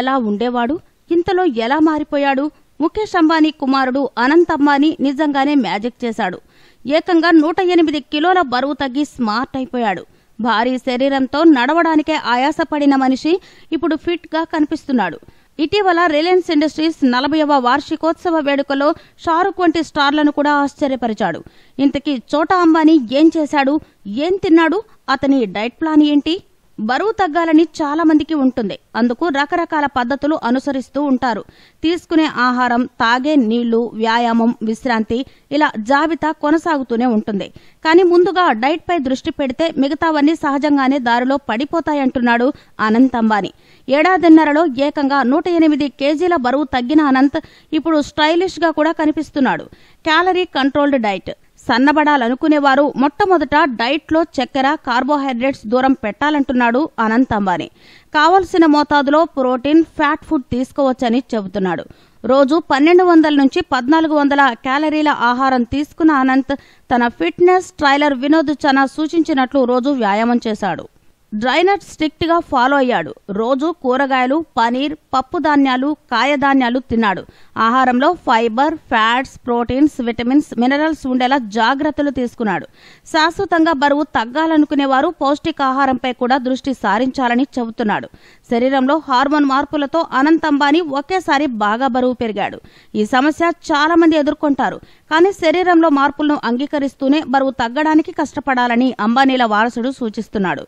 ఎలా ఉండేవాడు ఇంతలో ఎలా మారిపోయాడు ముఖేష్ అంబానీ కుమారుడు అనంత్ అంబానీ నిజంగానే మ్యాజిక్ చేశాడు ఏకంగా నూట ఎనిమిది కిలోల బరువు తగ్గి స్మార్ట్ అయిపోయాడు భారీ శరీరంతో నడవడానికే ఆయాసపడిన మనిషి ఇప్పుడు ఫిట్ గా కనిపిస్తున్నాడు ఇటీవల రిలయన్స్ ఇండస్ట్రీస్ నలభైవ వార్షికోత్సవ వేడుకలో షారుఖ్ వంటి స్టార్లను కూడా ఆశ్చర్యపరిచాడు ఇంతకీ చోటా అంబానీ ఏం చేశాడు ఏం తిన్నాడు అతని డైట్ ప్లాన్ ఏంటి బరువు తగ్గాలని చాలా మందికి ఉంటుంది అందుకు రకరకాల పద్ధతులు అనుసరిస్తూ ఉంటారు తీసుకునే ఆహారం తాగే నీళ్లు వ్యాయామం విశ్రాంతి ఇలా జాబితా కొనసాగుతూనే ఉంటుంది కానీ ముందుగా డైట్ పై దృష్టి పెడితే మిగతావన్నీ సహజంగానే దారిలో పడిపోతాయంటున్నాడు అనంత్ అంబానీ ఏడాదిన్నరలో ఏకంగా నూట ఎనిమిది కేజీల బరువు తగ్గిన అనంత్ ఇప్పుడు స్టైలిష్ గా కూడా కనిపిస్తున్నాడు క్యాలరీ కంట్రోల్డ్ డైట్ సన్నబడాలనుకునేవారు మొట్టమొదట డైట్లో చక్కెర కార్బోహైడ్రేట్స్ దూరం పెట్టాలంటున్నాడు అనంత్ అంబానీ కావలసిన మోతాదులో ప్రోటీన్ ఫ్యాట్ ఫుడ్ తీసుకోవచ్చని చెబుతున్నాడు రోజు పన్నెండు వందల నుంచి పద్నాలుగు వందల క్యాలరీల ఆహారం తీసుకున్న అనంత్ తన ఫిట్నెస్ ట్రైలర్ వినోద్ చనా సూచించినట్లు రోజు వ్యాయామం చేశాడు డ్రైనర్ స్ట్రిక్ట్ గా ఫాలో అయ్యాడు రోజు కూరగాయలు పనీర్ పప్పు ధాన్యాలు కాయధాన్యాలు తిన్నాడు ఆహారంలో fibre fats proteins vitamins minerals ఉండేలా జాగ్రత్తలు తీసుకున్నాడు శాశ్వతంగా బరువు తగ్గాలనుకునేవారు పౌష్టికాహారంపై కూడా దృష్టి సారించాలని చెబుతున్నాడు శరీరంలో హార్మోన్ మార్పులతో అనంతంబాని ఒకేసారి బాగా బరువు పెరిగాడు ఈ సమస్య చాలా మంది ఎదుర్కొంటారు కానీ శరీరంలో మార్పులను అంగీకరిస్తూనే బరువు తగ్గడానికి కష్టపడాలని అంబానీల వారసుడు సూచిస్తున్నాడు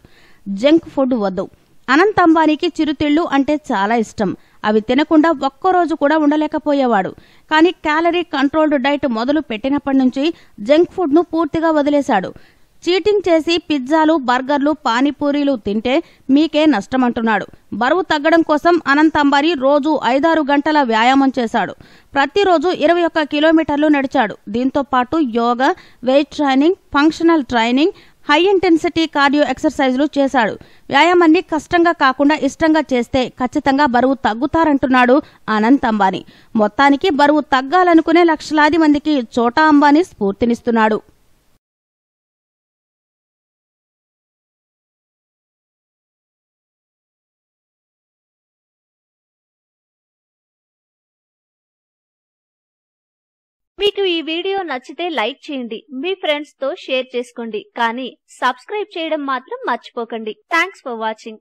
జంక్ ఫుడ్ వద్దు అనంత్ అంబానీకి చిరుతిళ్లు అంటే చాలా ఇష్టం అవి తినకుండా ఒక్కరోజు కూడా ఉండలేకపోయేవాడు కానీ క్యాలరీ కంట్రోల్డ్ డైట్ మొదలు పెట్టినప్పటి నుంచి జంక్ ఫుడ్ను పూర్తిగా వదిలేశాడు చీటింగ్ చేసి పిజ్జాలు బర్గర్లు పానీపూరీలు తింటే మీకే నష్టమంటున్నాడు బరువు తగ్గడం కోసం అనంత్ అంబానీ రోజు ఐదారు గంటల వ్యాయామం చేశాడు ప్రతిరోజు ఇరవై ఒక్క కిలోమీటర్లు నడిచాడు దీంతో పాటు yoga weight training functional training high intensity cardio ఎక్సర్సైజులు చేశాడు వ్యాయామాన్ని కష్టంగా కాకుండా ఇష్టంగా చేస్తే ఖచ్చితంగా బరువు తగ్గుతారంటున్నాడు అనంత్ అంబానీ మొత్తానికి బరువు తగ్గాలనుకునే లక్షలాది మందికి చోటా అంబానీ స్ఫూర్తినిస్తున్నాడు మీకు ఈ వీడియో నచ్చితే లైక్ చేయండి మీ ఫ్రెండ్స్ తో షేర్ చేసుకోండి కానీ సబ్స్క్రైబ్ చేయడం మాత్రం మర్చిపోకండి థ్యాంక్స్ ఫర్ వాచింగ్